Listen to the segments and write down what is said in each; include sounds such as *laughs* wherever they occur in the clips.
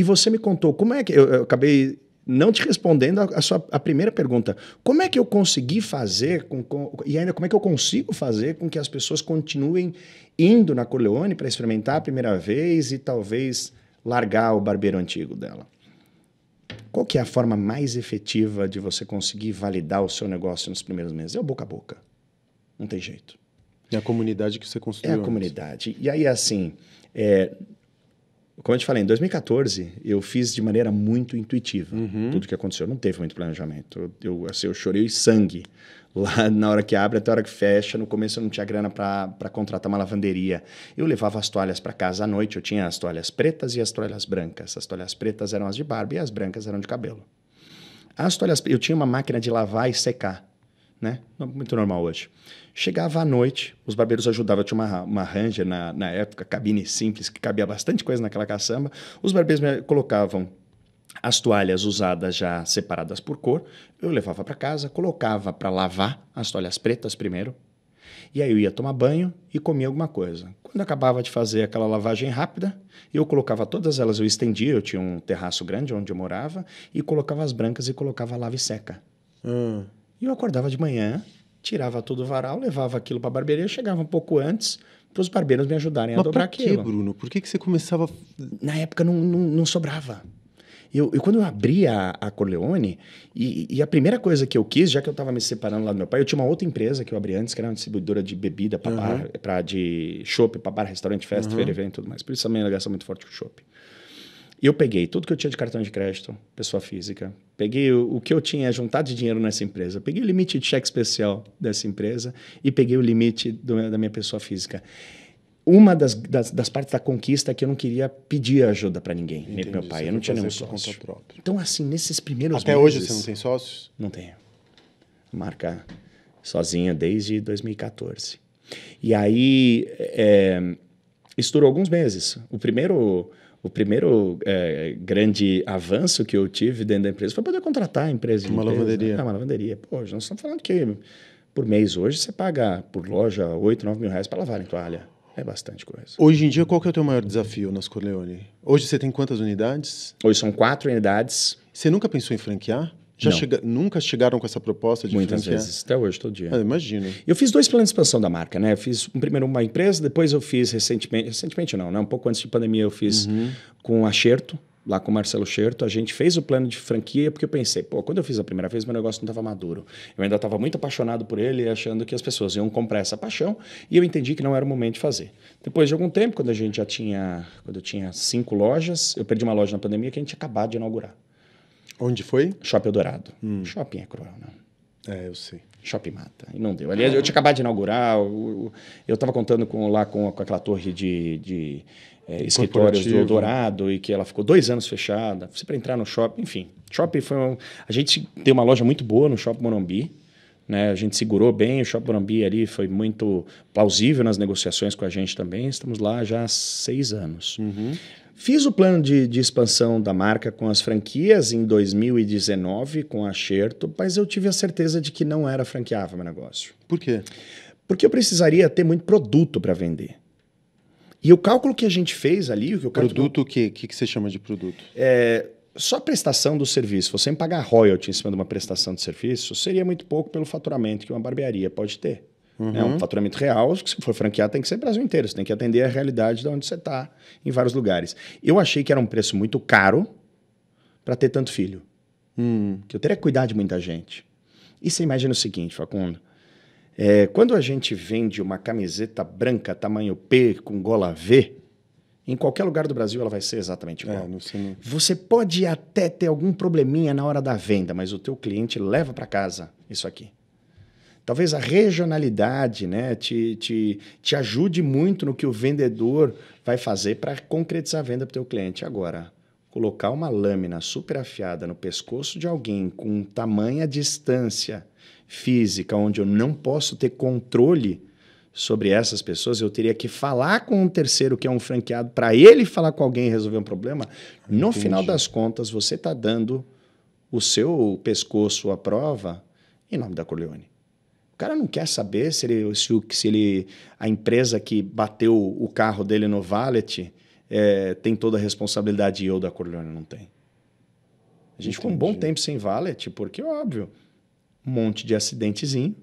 E você me contou como é que. Eu, eu acabei não te respondendo a, a sua a primeira pergunta. Como é que eu consegui fazer com, com, e ainda como é que eu consigo fazer com que as pessoas continuem indo na Corleone para experimentar a primeira vez e talvez largar o barbeiro antigo dela? Qual que é a forma mais efetiva de você conseguir validar o seu negócio nos primeiros meses? É o boca a boca. Não tem jeito. É a comunidade que você construiu. É a antes. comunidade. E aí, assim, é, como eu te falei, em 2014 eu fiz de maneira muito intuitiva uhum. tudo que aconteceu. Não teve muito planejamento. Eu, eu, assim, eu chorei sangue *laughs* lá na hora que abre até a hora que fecha. No começo eu não tinha grana para contratar uma lavanderia. Eu levava as toalhas para casa à noite. Eu tinha as toalhas pretas e as toalhas brancas. As toalhas pretas eram as de barba e as brancas eram de cabelo. As toalhas, eu tinha uma máquina de lavar e secar né? Muito normal hoje. Chegava à noite, os barbeiros ajudavam, tinha uma, uma Ranger na, na época, cabine simples, que cabia bastante coisa naquela caçamba. Os barbeiros colocavam as toalhas usadas já separadas por cor, eu levava para casa, colocava para lavar as toalhas pretas primeiro, e aí eu ia tomar banho e comia alguma coisa. Quando acabava de fazer aquela lavagem rápida, eu colocava todas elas, eu estendia, eu tinha um terraço grande onde eu morava, e colocava as brancas e colocava lava e seca. Hum. E eu acordava de manhã, tirava todo o varal, levava aquilo para a barbearia, chegava um pouco antes para os barbeiros me ajudarem Mas a dobrar aquilo. Mas Bruno? Por que, que você começava... Na época não, não, não sobrava. Eu, eu, quando eu abri a, a Corleone, e, e, a primeira coisa que eu quis, já que eu estava me separando lá do meu pai, eu tinha uma outra empresa que eu abri antes, que era uma distribuidora de bebida para uhum. bar, pra, de chopp, para bar, restaurante, festa, uhum. feira, evento e tudo mais. Por isso é a minha ligação é muito forte com o chopp. E eu peguei tudo que eu tinha de cartão de crédito, pessoa física, Peguei o, o que eu tinha é juntado de dinheiro nessa empresa, peguei o limite de cheque especial dessa empresa e peguei o limite do, da minha pessoa física uma das, das, das, partes da conquista é que eu não queria pedir ajuda para ninguém, Entendi, nem meu pai. Eu não tinha nenhum sócio. Então, assim, nesses primeiros Até meses, hoje você não tem sócios? Não tenho. Marca sozinha desde 2014. E aí, é, isso durou alguns meses. O primeiro o primeiro é, grande avanço que eu tive dentro da empresa foi poder contratar a empresa. Uma empresa, né? lavanderia. Né? uma lavanderia. Pô, nós estamos falando que por mês hoje você paga por loja 8, 9 mil reais para lavar em toalha. É bastante coisa. Hoje em dia, qual que é o teu maior desafio na Scorleone? Hoje você tem quantas unidades? Hoje são quatro unidades. Você nunca pensou em franquear? Já chega, nunca chegaram com essa proposta de Muitas franquia? vezes, até hoje, todo dia. Ah, imagino. Eu fiz dois planos de expansão da marca, né? Eu fiz um, primeiro uma empresa, depois eu fiz recentemente, recentemente não, né? Um pouco antes de pandemia eu fiz uhum. com a Xerto, lá com o Marcelo Xerto, a gente fez o plano de franquia porque eu pensei, pô, quando eu fiz a primeira vez, meu negócio não estava maduro. Eu ainda estava muito apaixonado por ele, achando que as pessoas iam comprar essa paixão, e eu entendi que não era o momento de fazer. Depois de algum tempo, quando a gente já tinha, quando eu tinha cinco lojas, eu perdi uma loja na pandemia que a gente tinha acabado de inaugurar. Onde foi? Shopping Dourado. Hum. Shopping é cruel, não. É, eu sei. Shopping mata. E não deu. Aliás, eu tinha acabado de inaugurar, eu estava contando com, lá com, com aquela torre de, de é, escritórios do Dourado e que ela ficou dois anos fechada. Você para entrar no shopping, enfim. Shopping foi um, A gente tem uma loja muito boa no Shopping Morumbi. Né? A gente segurou bem, o Shopping Morumbi ali foi muito plausível nas negociações com a gente também. Estamos lá já há seis anos. Uhum. Fiz o plano de, de, expansão da marca com as franquias em 2019, com a Xerto, mas eu tive a certeza de que não era franqueável meu negócio. Por quê? Porque eu precisaria ter muito produto para vender. E o cálculo que a gente fez ali... O que o produto, o que, que, que você chama de produto? É, só a prestação do serviço, você pagar royalty em cima de uma prestação de serviço, seria muito pouco pelo faturamento que uma barbearia pode ter. Uhum. Né? Um uhum. faturamento real, se for franquear, tem que ser Brasil inteiro. Você tem que atender a realidade de onde você está, em vários lugares. Eu achei que era um preço muito caro para ter tanto filho. Hum. Que eu teria que cuidar de muita gente. E você imagina o seguinte, Facundo. É, quando a gente vende uma camiseta branca tamanho P com gola V, em qualquer lugar do Brasil ela vai ser exatamente é, igual. É, Você pode até ter algum probleminha na hora da venda, mas o teu cliente leva para casa isso aqui talvez a regionalidade né, te, te, te ajude muito no que o vendedor vai fazer para concretizar a venda para o teu cliente. Agora, colocar uma lâmina super afiada no pescoço de alguém com tamanha distância física, onde eu não posso ter controle sobre essas pessoas, eu teria que falar com um terceiro que é um franqueado para ele falar com alguém e resolver um problema. No Entendi. final das contas, você está dando o seu pescoço à prova em nome da Corleone cara não quer saber se, ele, se, o, se ele, a empresa que bateu o carro dele no valet é, tem toda a responsabilidade e eu da Corleone não tem. A gente Entendi. ficou um bom tempo sem valet, porque, óbvio, um monte de acidentezinho.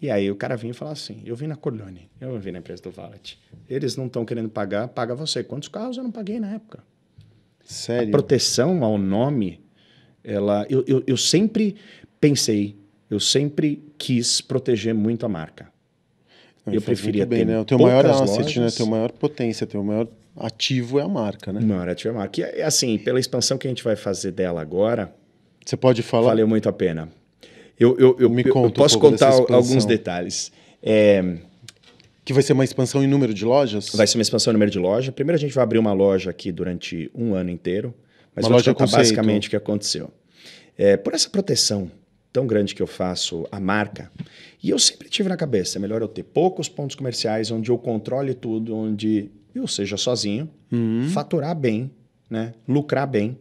E aí o cara vinha e falava assim: Eu vim na Corleone, eu vim na empresa do Valet. Eles não estão querendo pagar, paga você. Quantos carros eu não paguei na época? Sério? A proteção ao nome, ela, eu, eu, eu sempre pensei eu sempre quis proteger muito a marca. eu preferia bem, ter né? O teu maior asset, né? Teu maior potência, teu maior ativo é a marca, né? O maior ativo é a marca. E é, é assim, pela expansão que a gente vai fazer dela agora... Você pode falar? Valeu muito a pena. Eu, eu, eu, Me conta eu posso um contar alguns detalhes. É... Que vai ser uma expansão em número de lojas? Vai ser uma expansão em número de lojas. Primeiro a gente vai abrir uma loja aqui durante um ano inteiro. Mas uma vou loja te contar conceito. basicamente o que aconteceu. É, por essa proteção tão grande que eu faço a marca. E eu sempre tive na cabeça, é melhor eu ter poucos pontos comerciais onde eu controle tudo, onde eu seja sozinho, uhum. faturar bem, né? lucrar bem.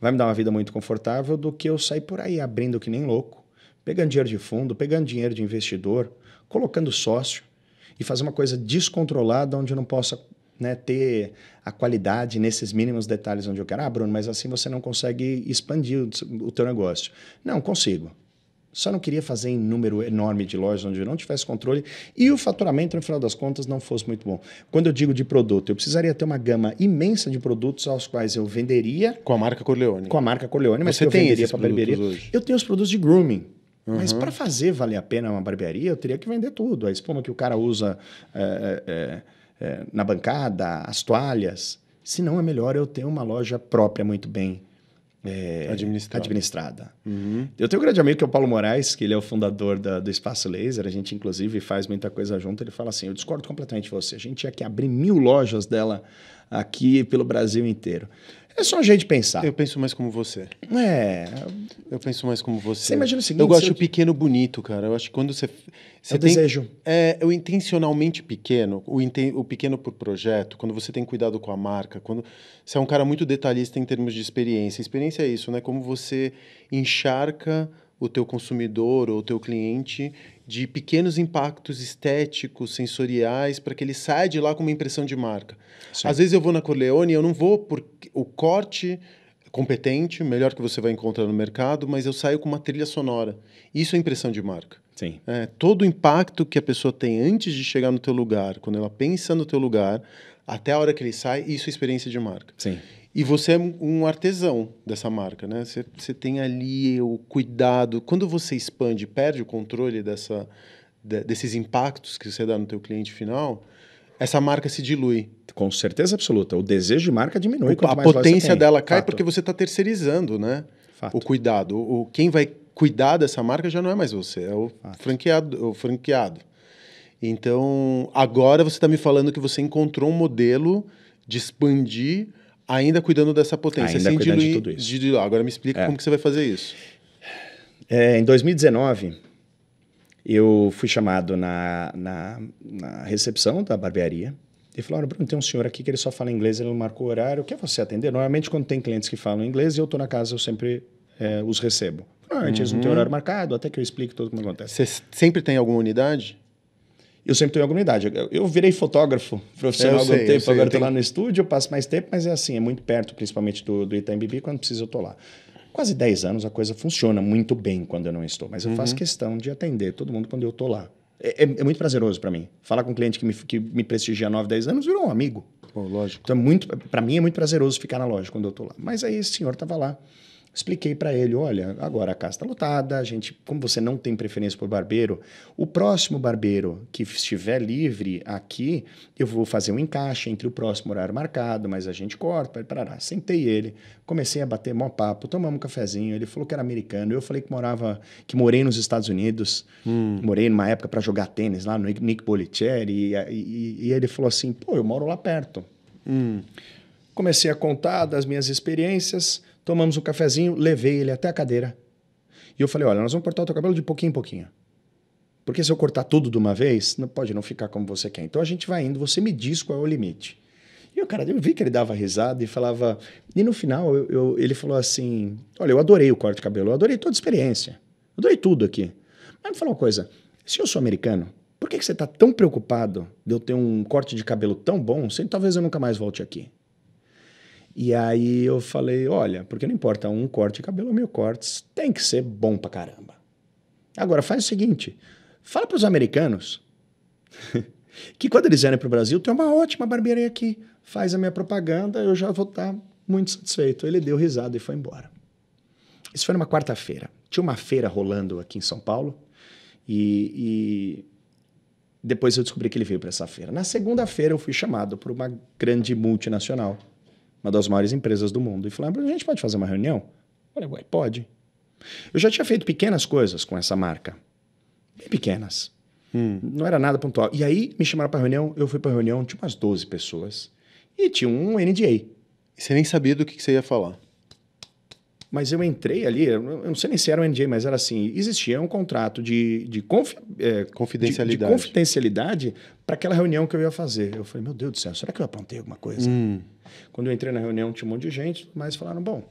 Vai me dar uma vida muito confortável do que eu sair por aí abrindo que nem louco, pegando dinheiro de fundo, pegando dinheiro de investidor, colocando sócio e fazer uma coisa descontrolada onde eu não possa né, ter a qualidade nesses mínimos detalhes onde eu quero. Ah, Bruno, mas assim você não consegue expandir o, teu negócio. Não, consigo. Só não queria fazer em número enorme de lojas onde eu não tivesse controle e o faturamento, no final das contas, não fosse muito bom. Quando eu digo de produto, eu precisaria ter uma gama imensa de produtos aos quais eu venderia. Com a marca Corleone. Com a marca Corleone, mas Você que eu venderia para barbearia. Hoje? Eu tenho os produtos de grooming. Uhum. Mas para fazer valer a pena uma barbearia, eu teria que vender tudo. A espuma que o cara usa. É, é, é é, na bancada, as toalhas. Se não, é melhor eu ter uma loja própria muito bem é, administrada. administrada. Uhum. Eu tenho um grande amigo que é o Paulo Moraes, que ele é o fundador da, do Espaço Laser. A gente, inclusive, faz muita coisa junto. Ele fala assim: Eu discordo completamente de você. A gente tinha é que abrir mil lojas dela aqui pelo Brasil inteiro. É só um jeito de pensar. Eu penso mais como você. É. Eu penso mais como você. Você imagina o seguinte. Eu gosto eu... pequeno bonito, cara. Eu acho que quando você. É você eu tem, desejo. É, o intencionalmente pequeno, o, inten, o pequeno por projeto, quando você tem cuidado com a marca, quando você é um cara muito detalhista em termos de experiência. Experiência é isso, né? Como você encharca o teu consumidor ou o teu cliente de pequenos impactos estéticos, sensoriais, para que ele saia de lá com uma impressão de marca. Sim. Às vezes eu vou na Corleone, eu não vou por o corte competente, melhor que você vai encontrar no mercado, mas eu saio com uma trilha sonora. Isso é impressão de marca. Sim. É, todo o impacto que a pessoa tem antes de chegar no teu lugar, quando ela pensa no teu lugar, até a hora que ele sai, isso é experiência de marca. Sim. E você é um artesão dessa marca, né? Você, você tem ali o cuidado. Quando você expande, perde o controle dessa, de, desses impactos que você dá no teu cliente final, essa marca se dilui. Com certeza absoluta. O desejo de marca diminui. O, a potência dela cai Fato. porque você está terceirizando, né? Fato. O cuidado. O, o, quem vai cuidar dessa marca já não é mais você, é o Fato. franqueado. O franqueado. Então, agora você está me falando que você encontrou um modelo de expandir Ainda cuidando dessa potência, Ainda sem cuidando diluir, de tudo isso. Diluir. Agora me explica é. como que você vai fazer isso. É, em 2019, eu fui chamado na, na, na recepção da barbearia e falaram, Bruno, tem um senhor aqui que ele só fala inglês, ele não marcou horário, quer você atender? Normalmente, quando tem clientes que falam inglês e eu estou na casa, eu sempre é, os recebo. Normalmente, ah, uhum. eles não têm horário marcado, até que eu explique tudo como acontece. Você sempre tem alguma unidade? eu sempre tenho alguma idade. Eu virei fotógrafo profissional há algum sei, tempo, agora estou lá no estúdio, eu passo mais tempo, mas é assim, é muito perto, principalmente do, do Itaim Bibi, quando precisa eu estou lá. Quase 10 anos a coisa funciona muito bem quando eu não estou, mas eu uhum. faço questão de atender todo mundo quando eu estou lá. É, é, é, muito prazeroso para mim. Falar com um cliente que me, que me prestigia há 9, 10 anos virou um amigo. Pô, lógico. Então, é muito, para mim é muito prazeroso ficar na loja quando eu estou lá. Mas aí esse senhor estava lá. Expliquei para ele: olha, agora a casa está lotada, a gente, como você não tem preferência por barbeiro, o próximo barbeiro que estiver livre aqui, eu vou fazer um encaixe entre o próximo horário marcado, mas a gente corta, parará. Sentei ele, comecei a bater mó papo, tomamos um cafezinho. Ele falou que era americano, eu falei que morava, que morei nos Estados Unidos, hum. morei numa época para jogar tênis lá no Nick Bolicheri, e, e, e ele falou assim: pô, eu moro lá perto. Hum. Comecei a contar das minhas experiências, tomamos um cafezinho, levei ele até a cadeira. E eu falei: olha, nós vamos cortar o teu cabelo de pouquinho em pouquinho. Porque se eu cortar tudo de uma vez, não pode não ficar como você quer. Então a gente vai indo, você me diz qual é o limite. E o cara, eu vi que ele dava risada e falava. E no final, eu, eu, ele falou assim: Olha, eu adorei o corte de cabelo, eu adorei toda a experiência, adorei tudo aqui. Mas me fala uma coisa: se eu sou americano, por que, que você está tão preocupado de eu ter um corte de cabelo tão bom, sendo talvez eu nunca mais volte aqui? E aí eu falei, olha, porque não importa um corte de cabelo ou mil cortes, tem que ser bom pra caramba. Agora faz o seguinte, fala para os americanos *laughs* que quando eles vierem pro Brasil, tem uma ótima barbearia aqui, faz a minha propaganda, eu já vou estar tá muito satisfeito. Ele deu risada e foi embora. Isso foi numa quarta-feira. Tinha uma feira rolando aqui em São Paulo e, e depois eu descobri que ele veio para essa feira. Na segunda-feira eu fui chamado por uma grande multinacional uma das maiores empresas do mundo, e falou ah, a gente pode fazer uma reunião? Eu falei: ué, pode. Eu já tinha feito pequenas coisas com essa marca, bem pequenas. Hum. Não era nada pontual. E aí me chamaram para reunião, eu fui para reunião, tinha umas 12 pessoas e tinha um NDA. você nem sabia do que, que você ia falar. Mas eu entrei ali, eu não sei nem se era um NDA, mas era assim: existia um contrato de, de, confi, é, confidencialidade. de, de confidencialidade para aquela reunião que eu ia fazer. Eu falei, meu Deus do céu, será que eu apontei alguma coisa? Hum. Quando eu entrei na reunião, tinha um monte de gente, mas falaram: bom,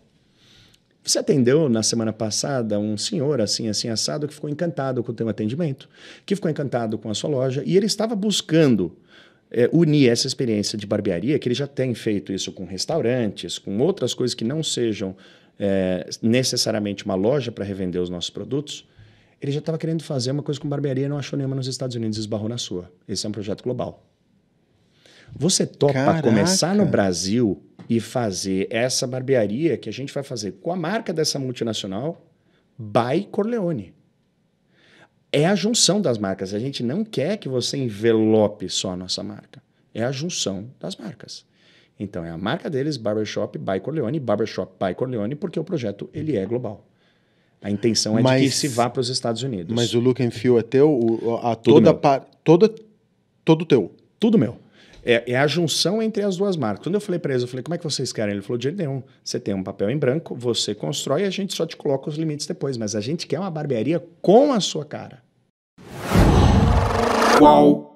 você atendeu na semana passada um senhor assim, assim, assado, que ficou encantado com o teu atendimento, que ficou encantado com a sua loja, e ele estava buscando é, unir essa experiência de barbearia, que ele já tem feito isso com restaurantes, com outras coisas que não sejam é, necessariamente uma loja para revender os nossos produtos, ele já estava querendo fazer uma coisa com barbearia, não achou nenhuma nos Estados Unidos, esbarrou na sua. Esse é um projeto global. Você topa Caraca. começar no Brasil e fazer essa barbearia que a gente vai fazer com a marca dessa multinacional, by Corleone. É a junção das marcas. A gente não quer que você envelope só a nossa marca. É a junção das marcas. Então é a marca deles, Barbershop by Corleone, Barbershop by Corleone, porque o projeto ele é global. A intenção é mas, de que se vá para os Estados Unidos. Mas o look and feel é teu, o, a toda, toda todo teu. Tudo meu. É, é, a junção entre as duas marcas. Quando eu falei para eles, eu falei, como é que vocês querem? Ele falou, de jeito nenhum. Você tem um papel em branco, você constrói e a gente só te coloca os limites depois. Mas a gente quer uma barbearia com a sua cara. Qual?